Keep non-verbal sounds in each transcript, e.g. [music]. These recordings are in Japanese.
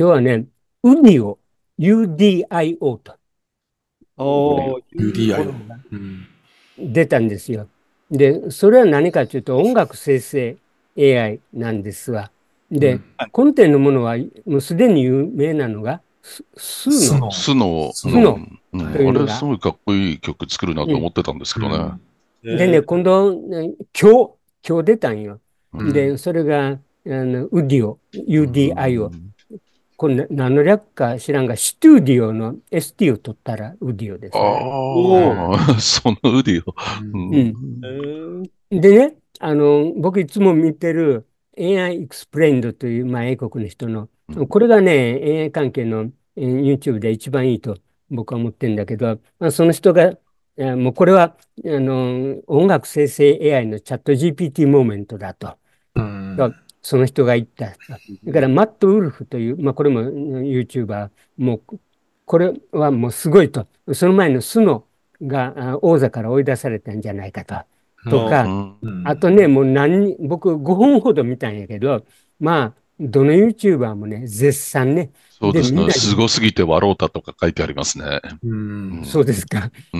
今日はね、ウニを UDIO と。お UDIO、出たんですよ。で、それは何かというと音楽生成 AI なんですわ。で、コン根底のものはもうすでに有名なのが、スノ。スノ。スノ。ー。あれ、すごいかっこいい曲作るなと思ってたんですけどね。でね、今度、今日、今日出たんよ。で、それが、あのウディオ、UDI O.。これ何の略か知らんが、シトゥディオの ST を取ったらウディオです、ね。ああ、そのウディオ。うんうん、でね、あの、僕いつも見てる AI Explained という、まあ、英国の人の、これがね、AI 関係の YouTube で一番いいと僕は思ってるんだけど、まあ、その人が、もうこれは、あの、音楽生成 AI のチャット GPT モーメントだと。うんその人が言った。だから、マット・ウルフという、まあ、これも YouTuber、もう、これはもうすごいと。その前のスノが王座から追い出されたんじゃないかと。とか、あとね、もう何、僕5本ほど見たんやけど、まあ、どの YouTuber もね、絶賛ね。そうですね。すごすぎて笑うたとか書いてありますね。うん、そうですか。う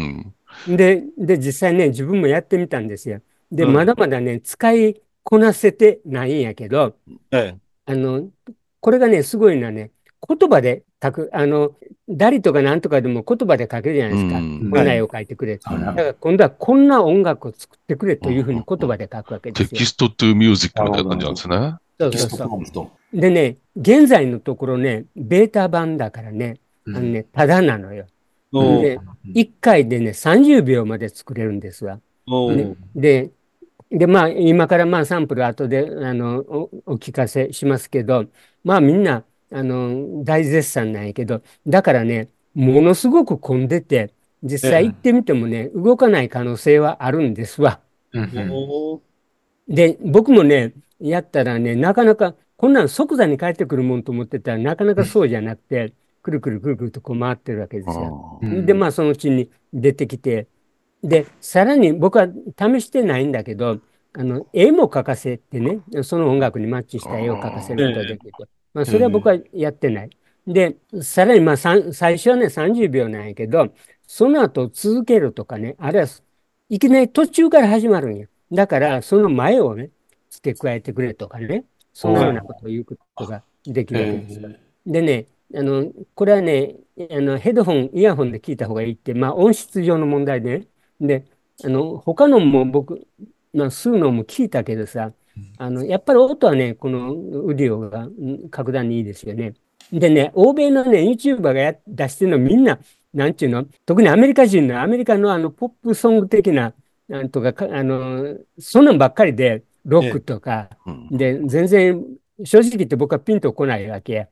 ん。で、で、実際ね、自分もやってみたんですよ。で、まだまだね、使いこなせてないんやけど、ええ、あの、これがね、すごいのはね、言葉で書く、あの、誰とか何とかでも言葉で書けるじゃないですか。こんを書いてくれ、はい、だから今度はこんな音楽を作ってくれというふうに言葉で書くわけですよ。テキストトゥミュージックみたいな感じなんですね。そうそうそうでね、現在のところね、ベータ版だからね、あのね、ただなのよ。で、1回でね、30秒まで作れるんですわ。で、で、まあ、今からまあ、サンプル後で、あの、お聞かせしますけど、まあ、みんな、あの、大絶賛なんやけど、だからね、ものすごく混んでて、実際行ってみてもね、動かない可能性はあるんですわ。で、僕もね、やったらね、なかなか、こんなん即座に帰ってくるもんと思ってたら、なかなかそうじゃなくて、くるくるくるくるとこう回ってるわけですよ。で、まあ、そのうちに出てきて、で、さらに僕は試してないんだけど、あの絵も描かせてね、その音楽にマッチした絵を描かせることができる。あまあ、それは僕はやってない。うん、で、さらにまあ最初はね30秒なんやけど、その後続けるとかね、あるいはいきなり途中から始まるんや。だからその前をね、付け加えてくれとかね、そのようなことを言うことができるわけです。でね、あのこれはねあのヘッドホン、イヤホンで聞いた方がいいって、まあ、音質上の問題で、ね、で、あの、他のも僕、まあ、吸うのも聞いたけどさ、あの、やっぱり音はね、このウディオが格段にいいですよね。でね、欧米のね、YouTuber がや出してるのみんな、なんちゅうの、特にアメリカ人の、アメリカのあの、ポップソング的な、なんとかあの、そんなんばっかりで、ロックとか、で、全然、正直言って僕はピンとこないわけ、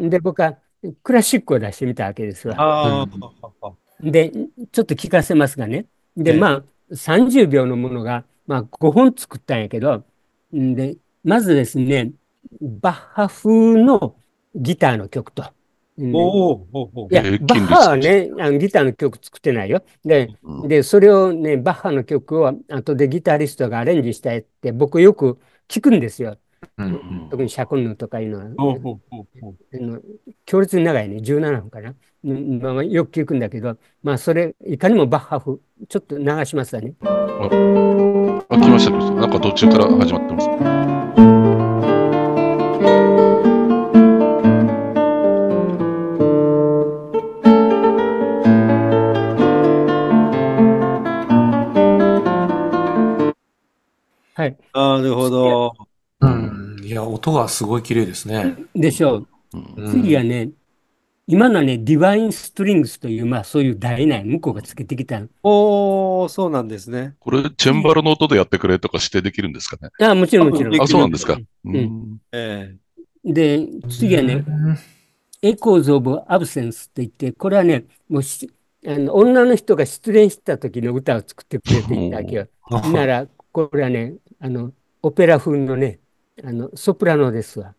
でで、僕はクラシックを出してみたわけですわ。うん、で、ちょっと聞かせますがね。で、まあ、30秒のものが、まあ、5本作ったんやけど、で、まずですね、バッハ風のギターの曲と。おおいや、バッハはね、あのギターの曲作ってないよ。で、でそれをね、バッハの曲を後でギタリストがアレンジしたいって、僕よく聞くんですよ。特にシャコンヌとかいうのは、強烈に長いね、17分かな。まあ、よく聞くんだけど、まあ、それ、いかにもバッハ風、ちょっと流しますね。あ、あ来ました、ね、なんか途中から始まってます、はい。なるほど。うん。いや、音がすごい綺麗ですね。でしょう。次はね、今のはね、ディバインストリングスという、まあそういう大名、向こうがつけてきたおおそうなんですね。これ、チェンバロの音でやってくれとか指定できるんですかね。あもちろんもちろん。あ、そうなんですか。うん。ええ。で、次はね、エコーズ・オブ・アブセンスって言って、これはね、もうしあの女の人が失恋した時の歌を作ってくれていたわけよ。なら、これはね、あの、オペラ風のね、あの、ソプラノですわ。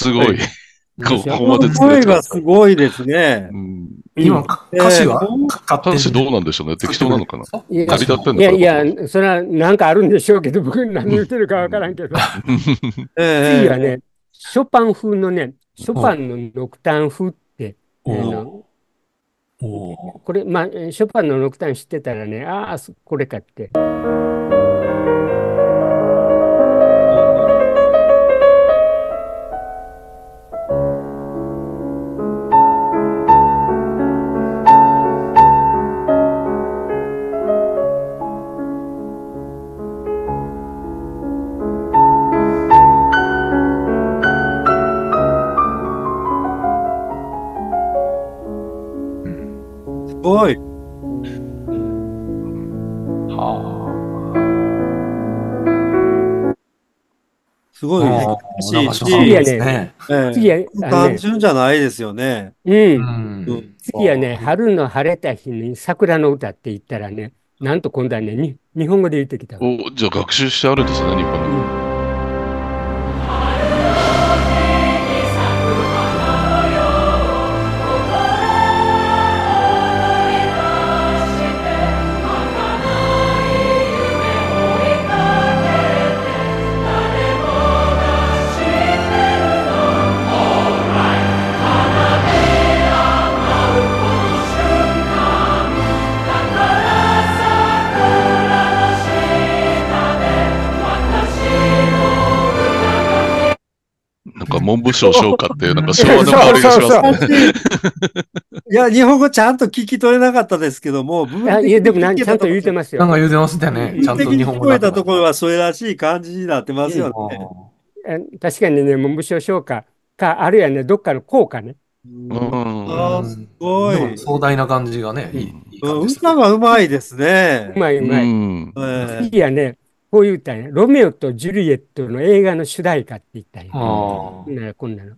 すごい。ここまで作れがすごいですね。今、歌詞は、歌詞どうなんでしょうね。適当なのかな。いや、いやいやそれはなんかあるんでしょうけど、僕何言ってるかわからんけど。次はね、ショパン風のね、ショパンのノクタン風って、これ、まあ、ショパンのノクタン知ってたらね、ああ、これかって。ごい。はあ。すごい次しね次は、ね、単純じゃないですよね。うん。次はね、春の晴れた日に桜の歌って言ったらね、なんと今度はね、日本語で言ってきた。おじゃあ学習してあるんですね、日本で。文部省唱歌っていう、なんか昭和の香りがしますね。いや、日本語ちゃんと聞き取れなかったですけども、文いや、でもなんちゃんと言うてますよ。なんか言うてますよね。ちゃんと日本語。聞こえたところはそれらしい感じになってますよね。確かにね、文部省唱歌か、あるいはね、どっかの効果ね。うん。あすごい。壮大な感じがね、いい。歌がうまいですね。うまいうまい。ういいやね。こう言ったんや。ロメオとジュリエットの映画の主題歌って言ったんや。こんなの、こんなの。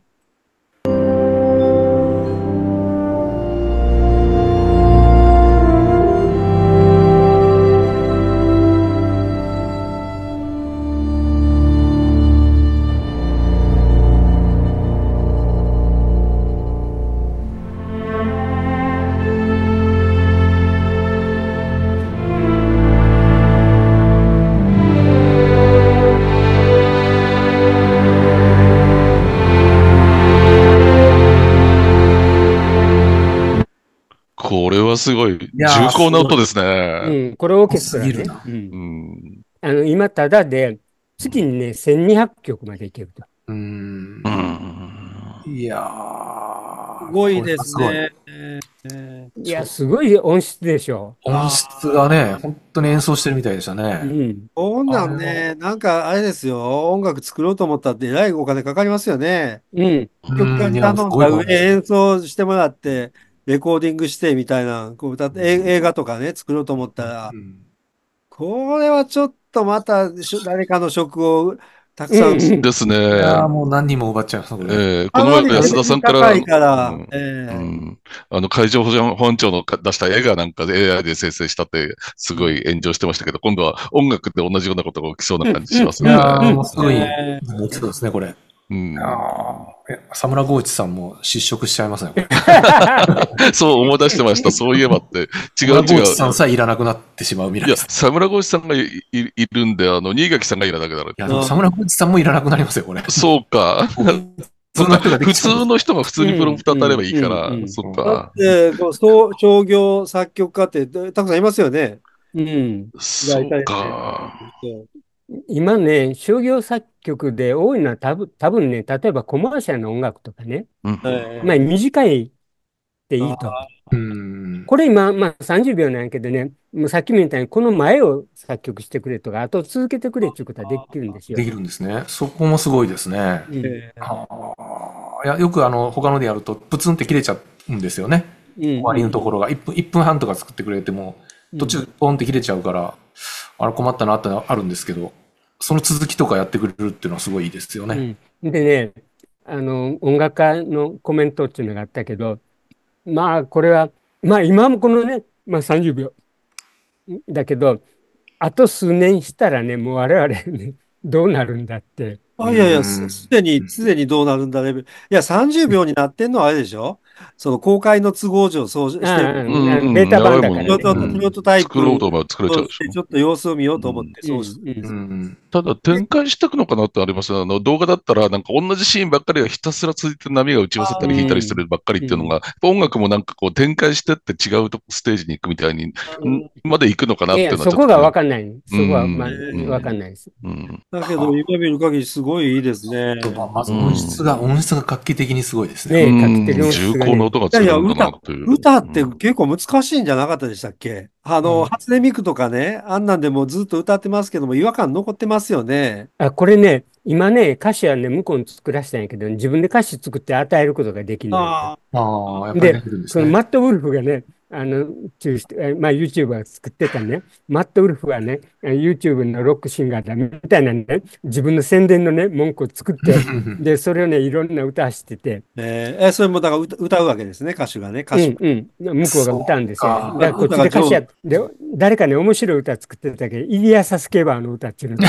はすごい、重厚な音ですね。うん、これオーケストラね。うん、あの今、ただで、月にね、千二百曲までいけると。うん。うん。いやー。すごいですね。いや、すごい音質でしょ。音質がね、本当に演奏してるみたいでしたね。うん。そんなんね、なんかあれですよ、音楽作ろうと思ったってえらいお金かかりますよね。うん。曲が、に頼んだ上演奏してもらって、レコーディングしてみたいな、こうだ映画とかね、作ろうと思ったら、これはちょっとまた誰かの職をたくさん。うん、ですね。ああ、もう何人も奪っちゃう、ええー、この前安田さんから、からんえうん、あの海上保安庁の出した映画なんかで AI で生成したって、すごい炎上してましたけど、今度は音楽で同じようなことが起きそうな感じしますね。いやもうすごい、えー、もうですね、これ。うん。ああ。サムラゴーチさんも失職しちゃいますね、[laughs] そう思い出してました。そういえばって。違う違う。サムラゴーチさんさえいらなくなってしまう未来です。いや、サムラゴーチさんがいいるんで、あの、新垣さんがいらなくなる。いや、でもサムラゴーチさんもいらなくなりますよ、これ。そうか。[laughs] 普通の人が普通にプロンプターになればいいから、そっか。だって、商業作曲家ってたくさんいますよね。うん。そうか。今ね、商業作曲で多いのは多分多分ね、例えばコマーシャルの音楽とかね、まあ短いでいいと。うん、これ今、まあ、30秒なんやけどね、もうさっきみたいにこの前を作曲してくれとか、あと続けてくれっていうことはできるんですよ。できるんですね。そこもすごいですね。ああ、いやよくあの他のでやると、プツンって切れちゃうんですよね。うん、終わりのところが1分 ,1 分半とか作ってくれても、途中ポンって切れちゃうから、あれ困ったなってあるんですけど。その続きとかやってくれるっていうのはすごいいいですよね。うん、でね、あの、音楽家のコメントっていうのがあったけど、まあ、これは、まあ、今もこのね、まあ、30秒だけど、あと数年したらね、もう我々、ね、どうなるんだって。あいやいや、すでに、すでにどうなるんだレベル。いや、30秒になってんのはあれでしょその公開の都合上、そうして、データ版だから、ね、ピロトタイプ作ろうと思作れちゃうしょ。ちょっと様子を見ようと思って、そうしただ、展開したくのかなってありますあの動画だったら、なんか同じシーンばっかりがひたすら続いて波が打ち寄せたり引いたりするばっかりっていうのが、音楽もなんかこう展開してって違うとステージに行くみたいに、まで行くのかなっていうのは。そこがわかんない。そこはまあ、わかんないです。だけど、今見る限りすごいいいですね。まず音質が、音質が画期的にすごいですね。ね、画期的こな音がつくんだなってい歌って結構難しいんじゃなかったでしたっけあの、初音ミクとかね、あんなんでもずっと歌ってますけども、違和感残ってますよね。あ、これね、今ね、歌詞はね、向こうに作らせたんやけど、自分で歌詞作って与えることができない。ああ、やっぱり、ね、で、そのマット・ウルフがね、あの、中しまあ YouTube は作ってたね、マットウルフはね、YouTube のロックシンガーだみたいなね、自分の宣伝のね、文句を作って、で、それをね、いろんな歌してて。えー、それもだから歌歌うわけですね、歌手がね、歌手。うんうん、向こうが歌うんですよ。だからこっちで歌手や、で、誰かね、面白い歌作ってたけど、イリア・サスケバーの歌っていうの。[laughs]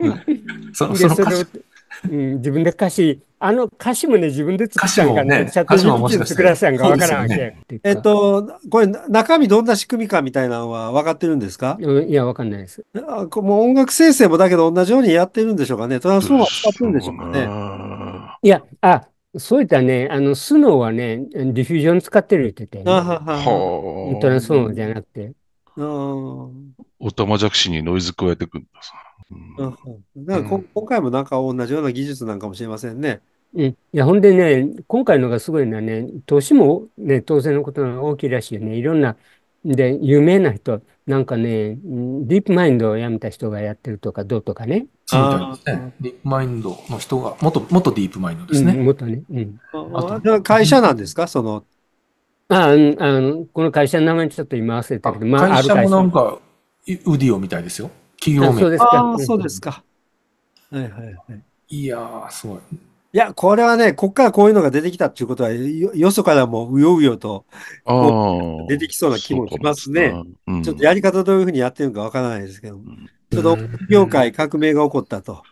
[laughs] そその歌手うん、自分で歌詞、あの歌詞もね、自分で作ったんかね、チャット g 作らせたんかわからんけね、えっと、これ、中身どんな仕組みかみたいなのは分かってるんですか、うん、いや、分かんないです。あもう音楽生成もだけど同じようにやってるんでしょうかね。トランスフォーマー使ってるんでしょうかね。いや、あ、そういったね、あの、スノーはね、ディフュージョン使ってるって言って、ね、トランスフォーマーじゃなくて。ああ。おたまじゃくしにノイズ加えてくんださ。うんだからこ、今回もなんか同じような技術なんかもしれませんね。いや、ほんでね、今回のがすごいのはね、年もね、当然のことが大きいらしいよね。いろんな、で、有名な人、なんかね、ディープマインドをやめた人がやってるとか、どうとかね。ああ、ディープマインドの人が、元、元ディープマインドですね。うん、元ね。うん。ああ会社なんですか、その。ああの、この会社の名前ちょっと今忘れたけど、まあ、会社もなんか、ウディオみたいですよ。企業名。そうですか。そうですか。はいはいはい。いやすごい。いや、これはね、こっからこういうのが出てきたっていうことは、よよそからもうようよと出てきそうな気もしますね。うん、ちょっとやり方どういうふうにやってるのかわからないですけど、うん、ちょっと業界革命が起こったと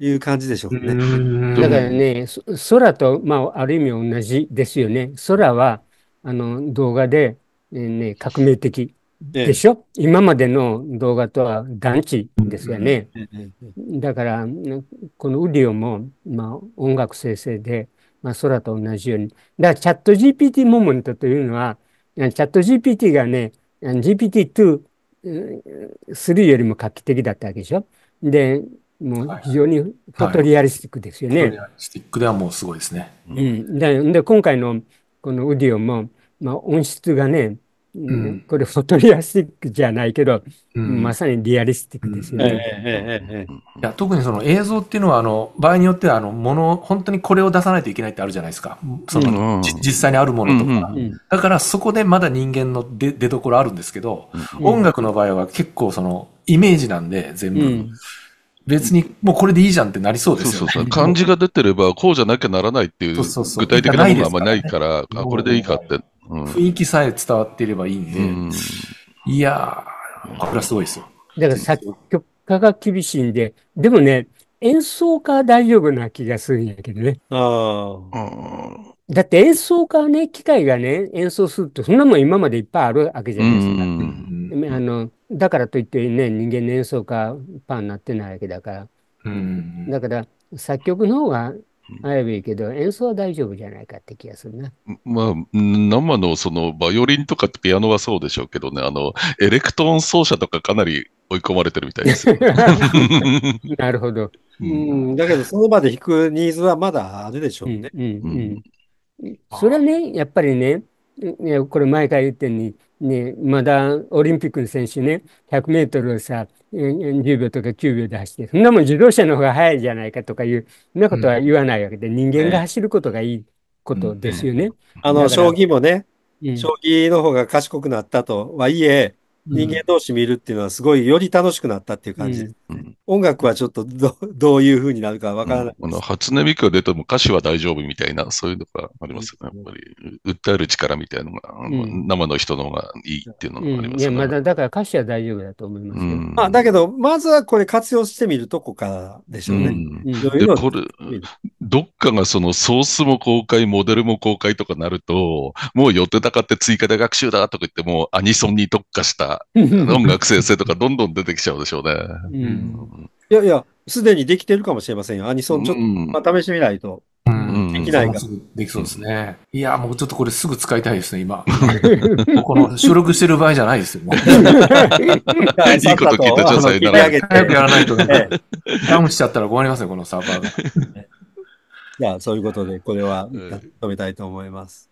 いう感じでしょうね。うだからね、空と、まあ、ある意味同じですよね。空はあの動画で、えー、ね、革命的。でしょ、今までの動画とは団地ですよね。だから、このウディオも、まあ、音楽生成で、まあ、空と同じように。だから、チャット GPT モーメントというのは、チャット GPT がね、GPT-2、3よりも画期的だったわけでしょで、もう非常にトトリアリスティックですよね。はいはいはい、トリアリスティックではもうすごいですね。うん。で、で今回のこのウディオも、まあ、音質がね、これフォトリアスティックじゃないけど、うん、まさにリアリスティックですよね。特にその映像っていうのはあの場合によってはあのもの本当にこれを出さないといけないってあるじゃないですかその、うん、実際にあるものとか、うんうん、だからそこでまだ人間の出出所あるんですけど、音楽の場合は結構そのイメージなんで全部。別にもうこれでいいじゃんってなりそうですよね。そうそうそう漢字が出てればこうじゃなきゃならないっていう具体的なものがあんまりないから、あこれでいいかって雰囲気さえ伝わっていればいいんで、うん、いやー、これはすごいですよ。だから作曲家が厳しいんで、でもね、演奏家は大丈夫な気がするんやけどね。あだって演奏家はね、機械がね、演奏するって、そんなもん今までいっぱいあるわけじゃないですか。うん、あのだからといってね、人間の演奏家パンになってないわけだから。うん、だから作曲の方がアイビーけど、演奏は大丈夫じゃないかって気がするな。まあ、生のそのバイオリンとかピアノはそうでしょうけどね、あの、エレクトーン奏者とかかなり追い込まれてるみたいです [laughs] なるほど。うん、だけど、その場で弾くニーズはまだあるでしょうね。うん、うんうん、それはね、やっぱりね、これ前から言ってるに、ね、まだオリンピックの選手ね、100メートルをさ、10秒とか9秒で走って、そんなもん自動車の方が速いじゃないかとかいう、そんなことは言わないわけで、うん、人間が走ることがいいことですよね。うんうん、あの、将棋もね、将棋の方が賢くなったとはいえ、人間同士見るっていうのはすごいより楽しくなったっていう感じうんうん、音楽はちょっとど [laughs] どういうふうになるかわからない、うん、の初音ミクが出ても歌詞は大丈夫みたいな、そういうのがありますよね、やっぱり。訴える力みたいなのが、生の人の方がいいっていうのがありますよね。いや、まだだから歌詞は大丈夫だと思いますまあ、だけど、まずはこれ活用してみるとこからでしょうね。でこれ、どっかがそのソースも公開、モデルも公開とかなると、もう寄ってたかって追加で学習だとか言って、もうアニソンに特化した音楽先生とかどんどん出てきちゃうでしょうね。うん、いやいや、すでにできてるかもしれませんよ。アニソン、ちょっと、まあ、試してみないと。できないが。できそうですね。いや、もうちょっとこれすぐ使いたいですね、今。[laughs] この収録してる場合じゃないですよ。いいこと聞いた女性なら。早くやらないとね。ダウンしちゃったら困りますよ、このサーバーが。[laughs] じゃあ、そういうことで、これは止めたいと思います。